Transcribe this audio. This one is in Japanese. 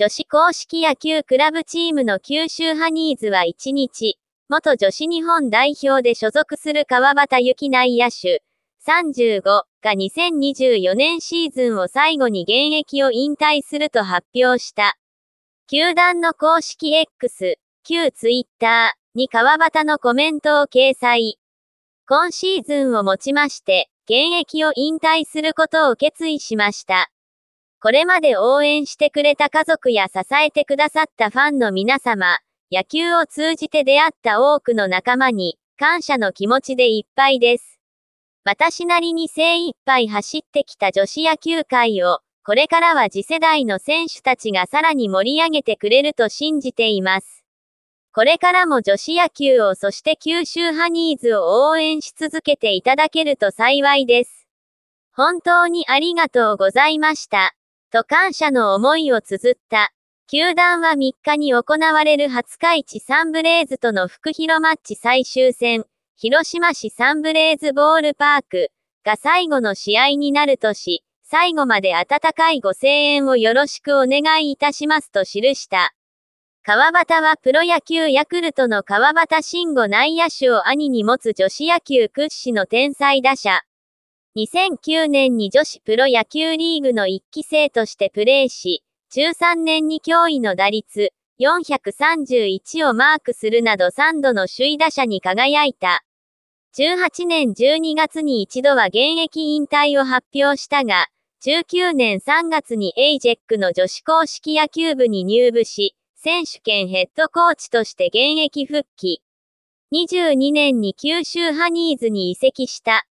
女子公式野球クラブチームの九州ハニーズは1日、元女子日本代表で所属する川端幸内野手、35が2024年シーズンを最後に現役を引退すると発表した。球団の公式 X、旧 Twitter に川端のコメントを掲載。今シーズンをもちまして、現役を引退することを決意しました。これまで応援してくれた家族や支えてくださったファンの皆様、野球を通じて出会った多くの仲間に、感謝の気持ちでいっぱいです。私なりに精一杯走ってきた女子野球界を、これからは次世代の選手たちがさらに盛り上げてくれると信じています。これからも女子野球をそして九州ハニーズを応援し続けていただけると幸いです。本当にありがとうございました。と感謝の思いを綴った。球団は3日に行われる20日市サンブレーズとの福広マッチ最終戦、広島市サンブレーズボールパークが最後の試合になるとし、最後まで温かいご声援をよろしくお願いいたしますと記した。川端はプロ野球ヤクルトの川端慎吾内野手を兄に持つ女子野球屈指の天才打者。2009年に女子プロ野球リーグの1期生としてプレーし、13年に驚異の打率431をマークするなど3度の首位打者に輝いた。18年12月に一度は現役引退を発表したが、19年3月にエイジェックの女子公式野球部に入部し、選手兼ヘッドコーチとして現役復帰。22年に九州ハニーズに移籍した。